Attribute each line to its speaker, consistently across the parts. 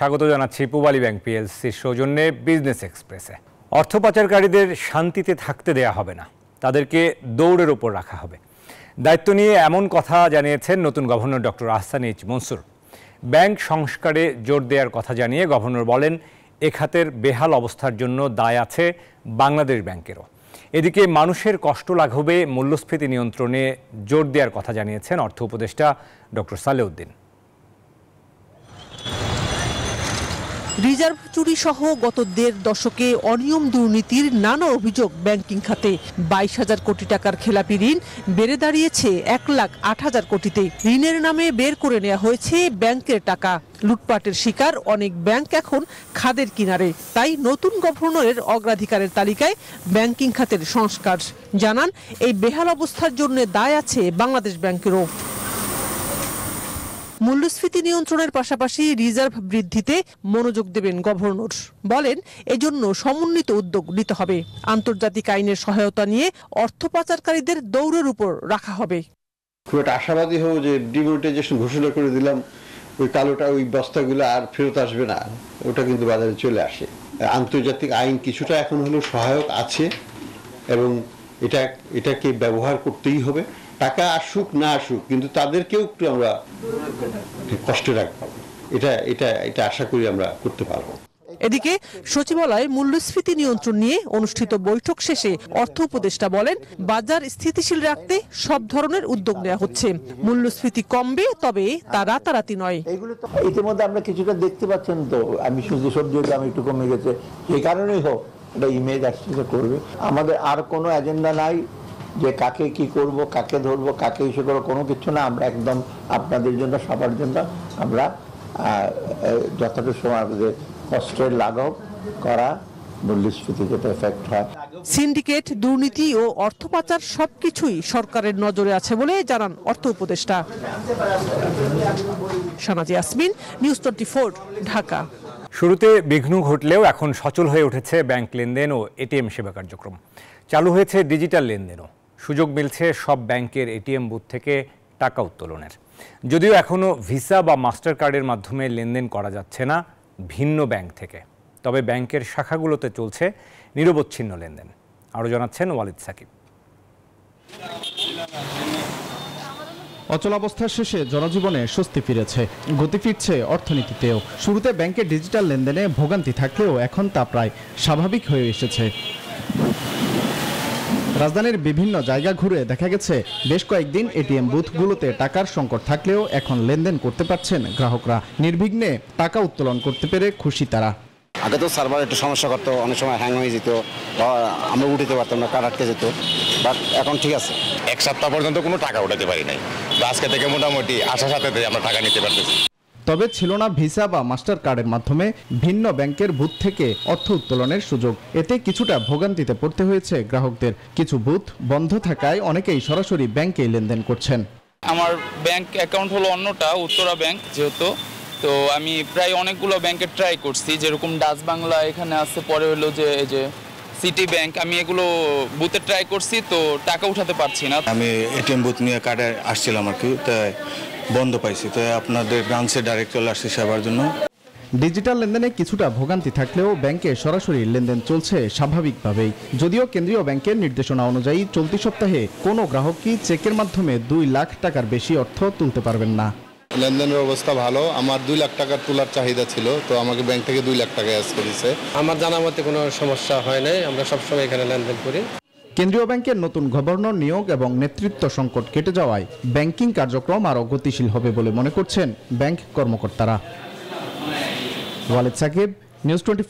Speaker 1: স্বাগত জানাচ্ছি পূবালী ব্যাংক পিএলসির সৌজন্যে বিজনেস এক্সপ্রেসে অর্থ পাচারকারীদের শান্তিতে থাকতে দেয়া হবে না তাদেরকে দৌড়ের ওপর রাখা হবে দায়িত্ব নিয়ে এমন কথা জানিয়েছেন নতুন governor doctor Ahsan H Mansur bank সংস্কারে জোর দেওয়ার কথা জানিয়ে গভর্নর বলেন এ খাতের বেহাল অবস্থার জন্য দায় আছে বাংলাদেশ ব্যাংকেরও এদিকে মানুষের কষ্ট লাঘবে মূল্যস্ফীতি নিয়ন্ত্রণে জোর দেওয়ার কথা জানিয়েছেন অর্থ উপদেষ্টা ডক্টর সালেউদ্দিন
Speaker 2: রিজার্ভ চুরি সহ গত দেড় দশকে অনিয়ম দুর্নীতির নানা অভিযোগ ব্যাংকিং খাতে বাইশ হাজার কোটি টাকার খেলাপি ঋণ বেড়ে দাঁড়িয়েছে এক লাখ আট হাজার কোটিতে ঋণের নামে বের করে নেওয়া হয়েছে ব্যাংকের টাকা লুটপাটের শিকার অনেক ব্যাংক এখন খাদের কিনারে তাই নতুন গভর্নরের অগ্রাধিকারের তালিকায় ব্যাংকিং খাতের সংস্কার জানান এই বেহাল অবস্থার জন্য দায় আছে বাংলাদেশ ব্যাংকেরও মূল্যস্ফীতি নিয়ন্ত্রণের পাশাপাশি রিজার্ভ বৃদ্ধিতে মনোযোগ দেবেন গভর্নর বলেন এজন্য সমন্বিত উদ্যোগ নিতে হবে আন্তর্জাতিক আইনের সহায়তা নিয়ে অর্থ পাচারকারীদের দৌড়ের উপর রাখা হবে
Speaker 3: খুব একটা আশাবাদী হব যে ডিমোনিটাইজেশন ঘোষণা করে দিলাম ওই কালোটা ওই বস্তাগুলো আর ফেরত আসবে না ওটা কিন্তু বাজারে চলে আসে আন্তর্জাতিক আইন কিছুটা এখন হলেও সহায়ক আছে এবং এটা এটাকে ব্যবহার করতেই হবে টাকা আসুক না আসুক কিন্তু তাদেরকেও একটু আমরা কষ্ট রাখবো এটা এটা এটা আশা করি আমরা করতে পারবো
Speaker 2: এদিকে সচিবালয়ে মূল্যস্ফীতি নিয়ন্ত্রণ নিয়ে অনুষ্ঠিত বৈঠক শেষে অর্থ উপদেষ্টা বলেন বাজার স্থিতিশীল রাখতে সব ধরনের উদ্যোগ নেওয়া হচ্ছে মূল্যস্ফীতি কমবে তবে তা রাতারাতি নয় ইতিমধ্যে আমরা কিছুটা দেখতে পাচ্ছেন
Speaker 3: তো আমি সূর্য সবজির দাম একটু কমে গেছে এই কারণেই হোক এটা ইমেজ আসছে করবে আমাদের আর কোনো এজেন্ডা নাই যে কাকে কি করব কাকে ধরবো কাকে ইসে করবো কোনো কিছু না আমরা একদম আপনাদের জন্য সবার জন্য আমরা যতটুকু সময় আমাদের কষ্টের লাঘব করা এফেক্ট হয়
Speaker 2: সিন্ডিকেট দুর্নীতি ও অর্থ পাচার সবকিছুই সরকারের নজরে আছে বলে জানান অর্থ উপদেষ্টা নিউজ ঢাকা
Speaker 1: শুরুতে বিঘ্ন ঘটলেও এখন সচল হয়ে উঠেছে ব্যাংক লেনদেন ও এটিএম সেবা কার্যক্রম চালু হয়েছে ডিজিটাল লেনদেনও সুযোগ মিলছে সব ব্যাংকের এটিএম বুথ থেকে টাকা উত্তোলনের যদিও এখনও ভিসা বা মাস্টার কার্ডের মাধ্যমে লেনদেন করা যাচ্ছে না ভিন্ন ব্যাংক থেকে তবে ব্যাংকের শাখাগুলোতে চলছে নিরবচ্ছিন্ন লেনদেন আরও জানাচ্ছেন ওয়ালিদ সাকিব
Speaker 3: অচলাবস্থার শেষে জনজীবনে স্বস্তি ফিরেছে গতি ফিরছে অর্থনীতিতেও শুরুতে ব্যাংকের ডিজিটাল লেনদেনে ভোগান্তি থাকলেও এখন তা প্রায় স্বাভাবিক হয়ে এসেছে রাজধানীর বিভিন্ন জায়গা ঘুরে দেখা গেছে বেশ কয়েকদিন এটিএম বুথগুলোতে টাকার সংকট থাকলেও এখন লেনদেন করতে পারছেন গ্রাহকরা নির্বিঘ্নে টাকা উত্তোলন করতে পেরে খুশি তারা আগে তো সার্ভার একটু সমস্যা করতো অনেক সময় হ্যাং হয়ে যেত আমরা উঠিতে পারতাম না কার আটকে যেত বাট এখন ঠিক আছে এক সপ্তাহ পর্যন্ত কোনো টাকা উঠাতে পারি নাই আজকে থেকে মোটামুটি আশা সাথে আমরা টাকা নিতে পারতেছি তবে ছিল না ভিসা বা মাস্টার কার্ডের মাধ্যমে ভিন্ন ব্যাংকের বুথ থেকে অর্থ উত্তোলনের সুযোগ এতে কিছুটা ভোগান্তিতে পড়তে হয়েছে গ্রাহকদের কিছু বুথ বন্ধ থাকায় অনেকেই সরাসরি ব্যাংকে লেনদেন করছেন আমার ব্যাংক অ্যাকাউন্ট হলো অন্যটা উত্তরা ব্যাংক যেহেতু তো আমি প্রায় অনেকগুলো ব্যাংকে ট্রাই করছি যেরকম ডাচ বাংলা এখানে আসছে পরে হলো যে এই যে সিটি ব্যাংক আমি এগুলো বুথে ট্রাই করছি তো টাকা উঠাতে পারছি না আমি এটিএম বুথ নিয়ে কার্ডে আসছিলাম আর কি তাই বন্ধ পাইছি তো আপনাদের ব্রাঞ্চে ডাইরেক্ট চলে আসছি সেবার জন্য ডিজিটাল লেনদেনে কিছুটা ভোগান্তি থাকলেও ব্যাংকে সরাসরি লেনদেন চলছে স্বাভাবিকভাবেই যদিও কেন্দ্রীয় ব্যাংকের নির্দেশনা অনুযায়ী চলতি সপ্তাহে কোনো গ্রাহকই চেকের মাধ্যমে দুই লাখ টাকার বেশি অর্থ তুলতে পারবেন না লেনদেনের অবস্থা ভালো আমার দুই লাখ টাকার তোলার চাহিদা ছিল তো আমাকে ব্যাংক থেকে দুই লাখ টাকা অ্যাস করেছে আমার জানা মতে কোনো সমস্যা হয় নাই আমরা সবসময় এখানে লেনদেন করি কেন্দ্রীয় ব্যাংকের নতুন গভর্নর নিয়োগ এবং নেতৃত্ব সংকট কেটে যাওয়ায় ব্যাংকিং কার্যক্রম আরও গতিশীল হবে বলে মনে করছেন ব্যাংক কর্মকর্তারা ওয়ালেদ সাকিব নিউজ টোয়েন্টি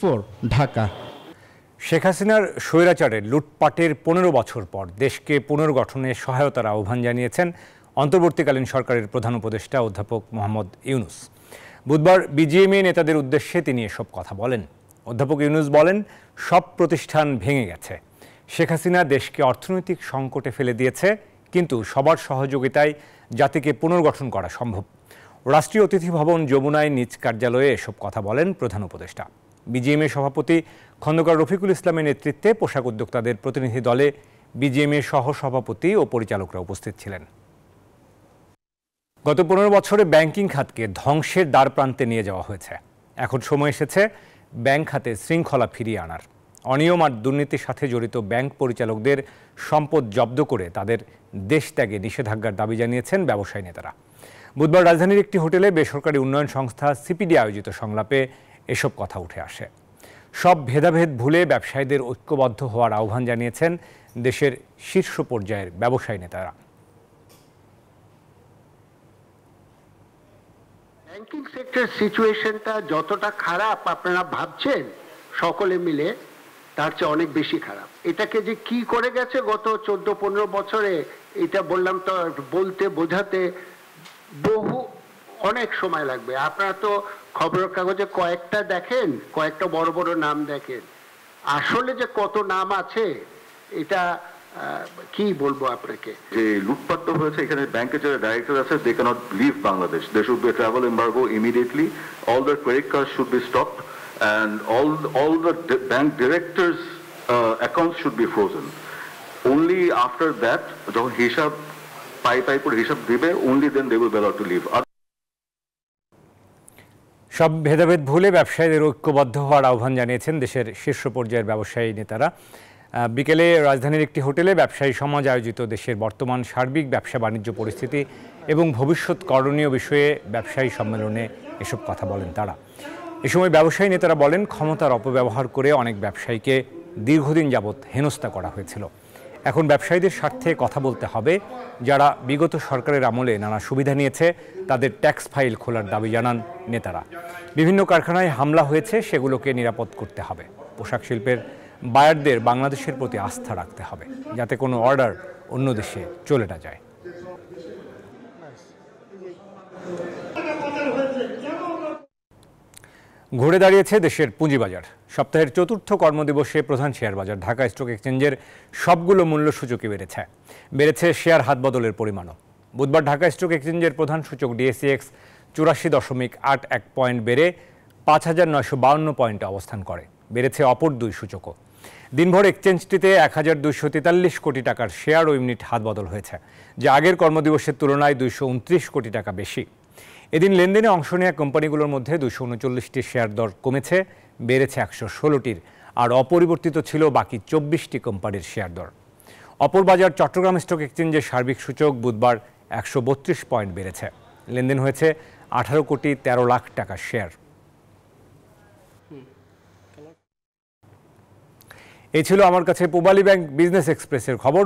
Speaker 3: ঢাকা শেখ হাসিনার স্বৈরাচারে
Speaker 1: লুটপাটের পনেরো বছর পর দেশকে পুনর্গঠনে সহায়তার আহ্বান জানিয়েছেন অন্তর্বর্তীকালীন সরকারের প্রধান উপদেষ্টা অধ্যাপক মোহাম্মদ ইউনুস বুধবার বিজিএমএ নেতাদের উদ্দেশ্যে তিনি এসব কথা বলেন অধ্যাপক ইউনুস বলেন সব প্রতিষ্ঠান ভেঙে গেছে শেখ হাসিনা দেশকে অর্থনৈতিক সংকটে ফেলে দিয়েছে কিন্তু সবার সহযোগিতায় জাতিকে পুনর্গঠন করা সম্ভব রাষ্ট্রীয় অতিথি ভবন যমুনায় নিজ কার্যালয়ে এসব কথা বলেন প্রধান উপদেষ্টা বিজিএমএ সভাপতি খন্দকার রফিকুল ইসলামের নেতৃত্বে পোশাক উদ্যোক্তাদের প্রতিনিধি দলে বিজিএমএ সহ সভাপতি ও পরিচালকরা উপস্থিত ছিলেন গত পনেরো বছরে ব্যাংকিং খাতকে ধ্বংসের দ্বার প্রান্তে নিয়ে যাওয়া হয়েছে এখন সময় এসেছে ব্যাংক খাতে শৃঙ্খলা ফিরিয়ে আনার অনিয়ম আর দুর্নীতির সাথে জড়িত ব্যাংক পরিচালকদের সম্পদ জব্দ করে তাদের দেশ ত্যাগে নিষেধাজ্ঞার দাবি জানিয়েছেন ব্যবসায়ী নেতারা বুধবার রাজধানীর একটি হোটেলে বেসরকারি উন্নয়ন সংস্থা সিপিডি আয়োজিত সংলাপে এসব কথা উঠে আসে সব ভেদাভেদ ভুলে ব্যবসায়ীদের ঐক্যবদ্ধ হওয়ার আহ্বান জানিয়েছেন দেশের শীর্ষ পর্যায়ের ব্যবসায়ী নেতারা
Speaker 3: ব্যাংকিং সেক্টর সিচুয়েশনটা যতটা খারাপ আপনারা ভাবছেন সকলে মিলে তার চেয়ে অনেক বেশি খারাপ এটাকে যে কি করে গেছে গত চোদ্দ পনেরো বছরে এটা বললাম তো বলতে বোঝাতে বহু অনেক সময় লাগবে আপনারা তো খবরের কাগজে কয়েকটা দেখেন কয়েকটা বড় বড় নাম দেখেন আসলে যে কত নাম আছে এটা কি বলবো আপনাকে যে লুটপাট তো হয়েছে এখানে ব্যাংকে যারা ডাইরেক্টর আছে they cannot leave Bangladesh they should be travel embargo immediately all the credit card should be stopped and all, all the bank directors' uh, accounts should be frozen. Only after that, যখন হিসাব পাই পাই করে হিসাব দিবে only then they will be allowed to leave.
Speaker 1: সব ভেদাভেদ ভুলে ব্যবসায়ীদের ঐক্যবদ্ধ হওয়ার আহ্বান জানিয়েছেন দেশের শীর্ষ পর্যায়ের ব্যবসায়ী নেতারা বিকেলে রাজধানীর একটি হোটেলে ব্যবসায়ী সমাজ আয়োজিত দেশের বর্তমান সার্বিক ব্যবসা বাণিজ্য পরিস্থিতি এবং ভবিষ্যৎ করণীয় বিষয়ে ব্যবসায়ী সম্মেলনে এসব কথা বলেন তারা এ সময় ব্যবসায়ী নেতারা বলেন ক্ষমতার অপব্যবহার করে অনেক ব্যবসায়ীকে দীর্ঘদিন যাবৎ হেনস্থা করা হয়েছিল এখন ব্যবসায়ীদের স্বার্থে কথা বলতে হবে যারা বিগত সরকারের আমলে নানা সুবিধা নিয়েছে তাদের ট্যাক্স ফাইল খোলার দাবি জানান নেতারা বিভিন্ন কারখানায় হামলা হয়েছে সেগুলোকে নিরাপদ করতে হবে পোশাক শিল্পের বায়ারদের বাংলাদেশের প্রতি আস্থা রাখতে হবে যাতে কোনো অর্ডার অন্য দেশে চলে না যায় ঘুরে দাঁড়িয়েছে দেশের পুঁজিবাজার সপ্তাহের চতুর্থ কর্মদিবসে প্রধান শেয়ার বাজার ঢাকা স্টক এক্সচেঞ্জের সবগুলো মূল্য সূচকই বেড়েছে বেড়েছে শেয়ার হাতবদলের পরিমাণও বুধবার ঢাকা স্টক এক্সচেঞ্জের প্রধান সূচক ডিএসিএক্স চুরাশি দশমিক আট এক পয়েন্ট বেড়ে পাঁচ হাজার নয়শো বাউন্ন পয়েন্টে অবস্থান করে বেড়েছে অপর দুই সূচকও দিনভর এক্সচেঞ্জটিতে এক হাজার দুইশো তেতাল্লিশ কোটি টাকার শেয়ার ও ইউনিট হাতবদল হয়েছে যা আগের কর্মদিবসের তুলনায় দুইশো উনত্রিশ কোটি টাকা বেশি এদিন লেনদেনে অংশ নেওয়া কোম্পানিগুলোর মধ্যে দুশো উনচল্লিশটি শেয়ার দর কমেছে বেড়েছে একশো ষোলোটির আর অপরিবর্তিত ছিল বাকি চব্বিশটি কোম্পানির শেয়ার দর অপর বাজার চট্টগ্রাম স্টক এক্সচেঞ্জের সার্বিক সূচক বুধবার একশো বত্রিশ পয়েন্ট বেড়েছে লেনদেন হয়েছে আঠারো কোটি ১৩ লাখ টাকা শেয়ার এই ছিল আমার কাছে পূবালী ব্যাংক বিজনেস এক্সপ্রেসের খবর